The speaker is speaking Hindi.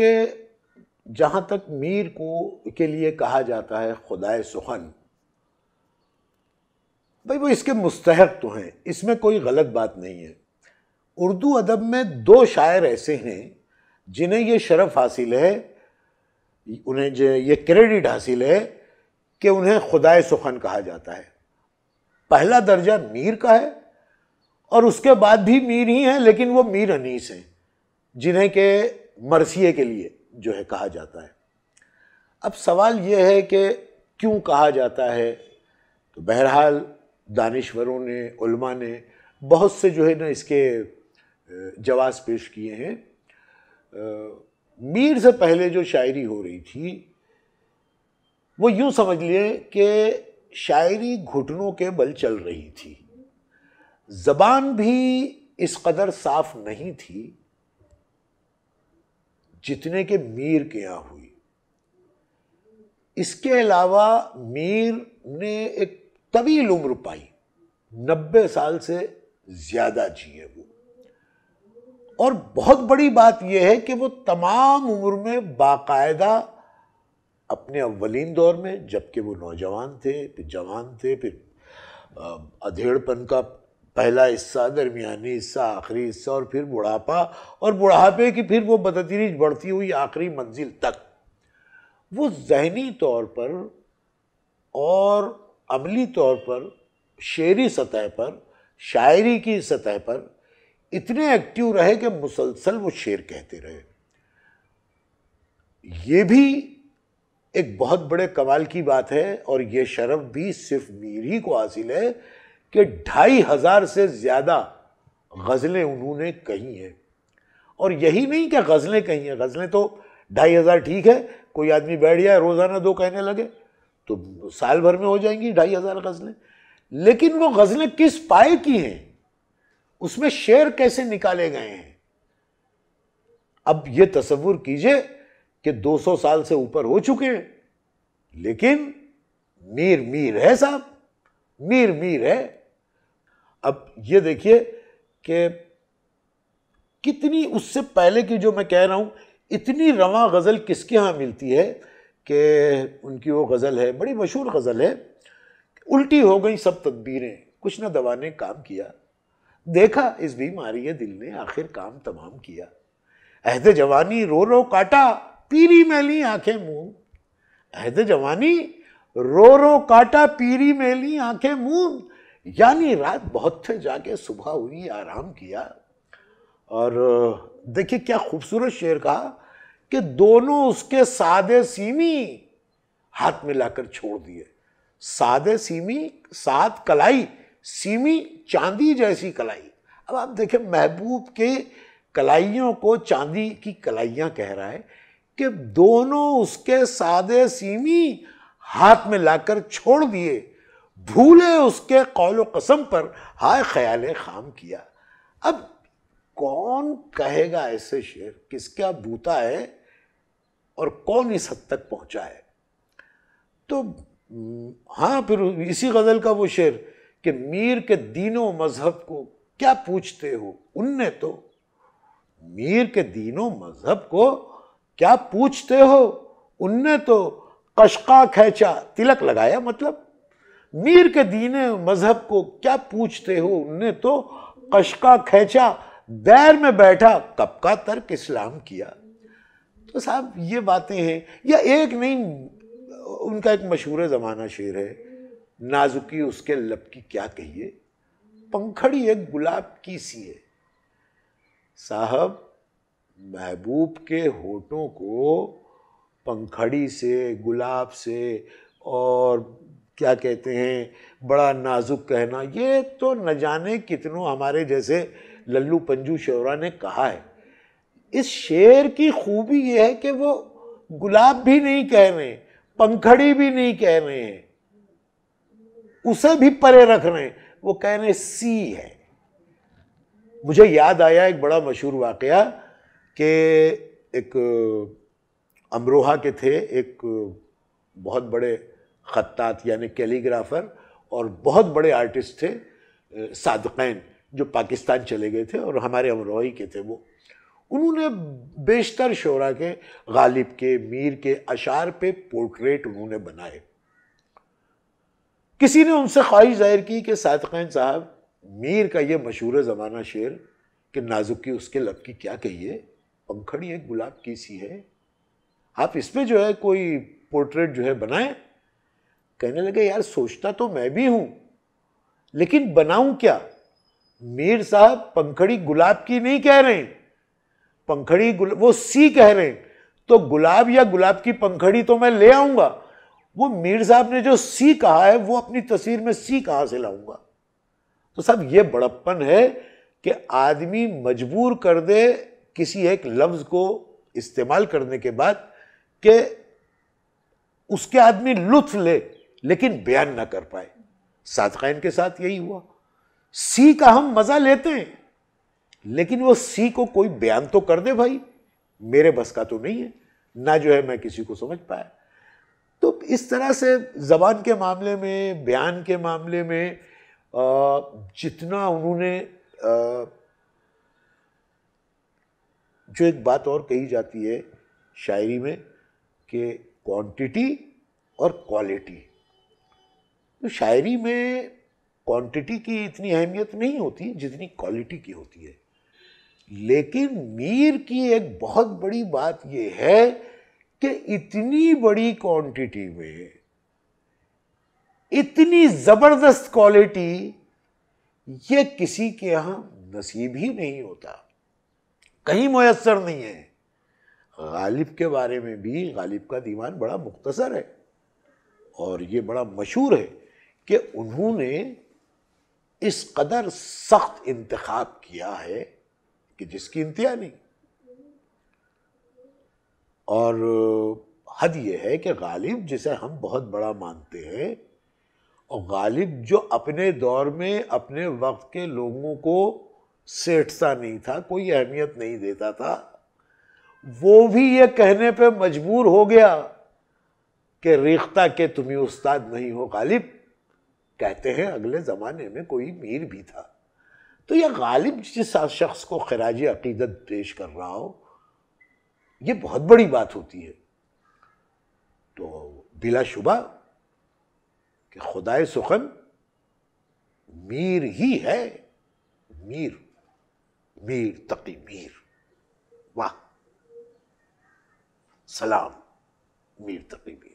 कि जहाँ तक मीर को के लिए कहा जाता है खुदाए सुखन भाई वो इसके मुस्तक तो हैं इसमें कोई गलत बात नहीं है उर्दू अदब में दो शायर ऐसे हैं जिन्हें ये शरफ हासिल है उन्हें ये क्रेडिट हासिल है कि उन्हें खुदाए सुखन कहा जाता है पहला दर्जा मीर का है और उसके बाद भी मीर ही हैं लेकिन वो मीर अनीस हैं जिन्हें के मरसिए के लिए जो है कहा जाता है अब सवाल यह है कि क्यों कहा जाता है तो बहरहाल दानश्वरों ने उल्मा ने बहुत से जो है ना इसके जवाब पेश किए हैं मीर से पहले जो शायरी हो रही थी वो यूँ समझ लिए कि शायरी घुटनों के बल चल रही थी ज़बान भी इस कदर साफ़ नहीं थी जितने के मीर के यहाँ हुई इसके अलावा मीर ने एक तवील उम्र पाई नब्बे साल से ज़्यादा जिए वो और बहुत बड़ी बात यह है कि वो तमाम उम्र में बाकायदा अपने अवलिन दौर में जबकि वो नौजवान थे फिर जवान थे फिर अधेड़पन का पहला हिस्सा दरमियानी हिस्सा आखिरी हिस्सा और फिर बुढ़ापा और बुढ़ापे की फिर वो बदतरीज बढ़ती हुई आखिरी मंजिल तक वो जहनी तौर पर और अमली तौर पर शेरी सतह पर शायरी की सतह पर इतने एक्टिव रहे कि मुसलसल वो शेर कहते रहे ये भी एक बहुत बड़े कमाल की बात है और ये शर्फ भी सिर्फ मीर ही को हासिल है कि ढाई हजार से ज़्यादा गज़लें उन्होंने कही हैं और यही नहीं कि गज़लें कही हैं गज़लें तो ढाई हज़ार ठीक है कोई आदमी बैठ जाए रोज़ाना दो कहने लगे तो साल भर में हो जाएंगी ढाई हज़ार गज़लें लेकिन वो गज़लें किस पाए की हैं उसमें शेर कैसे निकाले गए हैं अब ये तस्वुर कीजिए कि 200 साल से ऊपर हो चुके हैं लेकिन मीर मीर है साहब मीर मीर है अब ये देखिए कि कितनी उससे पहले की जो मैं कह रहा हूँ इतनी रवा गज़ल किसके यहाँ मिलती है कि उनकी वो गज़ल है बड़ी मशहूर गज़ल है उल्टी हो गई सब तदबीरें कुछ न दवा ने काम किया देखा इस बीमारी दिल ने आखिर काम तमाम किया अहद जवानी रो रो काटा पीरी मैली आंखें मुंह अहद जवानी रो रो काटा पीरी मैली आंखें मुंह यानी रात बहुत थे जाके सुबह हुई आराम किया और देखिए क्या खूबसूरत शेर कहा कि दोनों उसके सादे सीमी हाथ में लाकर छोड़ दिए सादे सीमी सात कलाई सीमी चांदी जैसी कलाई अब आप देखें महबूब के कलाइयों को चांदी की कलाइयाँ कह रहा है कि दोनों उसके सादे सीमी हाथ में लाकर छोड़ दिए भूले उसके कौल कसम पर हाय ख्याल खाम किया अब कौन कहेगा ऐसे शेर किसका बूता है और कौन इस हद तक पहुंचा है तो हम्म, हाँ फिर इसी गज़ल का वो शेर कि मीर के दीनों मज़हब को क्या पूछते हो उनने तो मीर के दीनों मज़हब को क्या पूछते हो उनने तो कशका खेचा तिलक लगाया मतलब मीर के दीने मजहब को क्या पूछते हो उनने तो कशका खेचा दैर में बैठा कब का तर्क इस्लाम किया तो साहब ये बातें हैं या एक नहीं उनका एक मशहूर ज़माना शेर है नाजुकी उसके लब की क्या कहिए पंखड़ी एक गुलाब की सी है साहब महबूब के होठों को पंखड़ी से गुलाब से और क्या कहते हैं बड़ा नाजुक कहना ये तो न जाने कितनों हमारे जैसे लल्लू पंजू शोरा ने कहा है इस शेर की खूबी ये है कि वो गुलाब भी नहीं कह रहे हैं पंखड़ी भी नहीं कह रहे हैं उसे भी परे रख रहे हैं वो कह रहे सी है मुझे याद आया एक बड़ा मशहूर वाक़ कि एक अमरोहा के थे एक बहुत बड़े ख़त्तात यानी कैलीग्राफ़र और बहुत बड़े आर्टिस्ट थे सादकैन जो पाकिस्तान चले गए थे और हमारे अमरोही के थे वो उन्होंने बेशतर शोरा के गालिब के मीर के अशार पे पोर्ट्रेट उन्होंने बनाए किसी ने उनसे ख्वाहिश जाहिर की कि सादकैन साहब मीर का ये मशहूर ज़माना शेर कि नाजुक की उसके लब की क्या कहिए पंखड़ी एक गुलाब की सी है आप इस पर जो है कोई पोर्ट्रेट जो है बनाएं कहने लगे यार सोचता तो मैं भी हूं लेकिन बनाऊं क्या मीर साहब पंखड़ी गुलाब की नहीं कह रहे पंखड़ी गुलाब वो सी कह रहे हैं तो गुलाब या गुलाब की पंखड़ी तो मैं ले आऊंगा वो मीर साहब ने जो सी कहा है वो अपनी तस्वीर में सी कहाँ से लाऊंगा तो साहब ये बड़प्पन है कि आदमी मजबूर कर दे किसी एक लफ्ज़ को इस्तेमाल करने के बाद कि उसके आदमी लुत्फ ले लेकिन बयान ना कर पाए सादकैन के साथ यही हुआ सी का हम मज़ा लेते हैं लेकिन वो सी को कोई बयान तो कर दे भाई मेरे बस का तो नहीं है ना जो है मैं किसी को समझ पाया तो इस तरह से ज़बान के मामले में बयान के मामले में जितना उन्होंने जो एक बात और कही जाती है शायरी में कि क्वांटिटी और क्वालिटी तो शायरी में क्वांटिटी की इतनी अहमियत नहीं होती जितनी क्वालिटी की होती है लेकिन मीर की एक बहुत बड़ी बात यह है कि इतनी बड़ी क्वांटिटी में इतनी ज़बरदस्त क्वालिटी ये किसी के यहां नसीब ही नहीं होता कहीं मैसर नहीं है गालिब के बारे में भी गालिब का दीवान बड़ा मुख्तसर है और ये बड़ा मशहूर है कि उन्होंने इस कदर सख्त इंतखब किया है कि जिसकी इंतहा नहीं और हद यह है कि गालिब जिसे हम बहुत बड़ा मानते हैं और गालिब जो अपने दौर में अपने वक्त के लोगों को सेठता नहीं था कोई अहमियत नहीं देता था वो भी ये कहने पे मजबूर हो गया कि रेखता के तुम्हें उस्ताद नहीं हो गालिब कहते हैं अगले ज़माने में कोई मीर भी था तो यह गालिब जिस शख्स को खराज अकीदत पेश कर रहा हो ये बहुत बड़ी बात होती है तो बिला शुबा कि खुदाए सुखन मीर ही है मीर मीर तकी मीर वाह सलाम मीर तकी मीर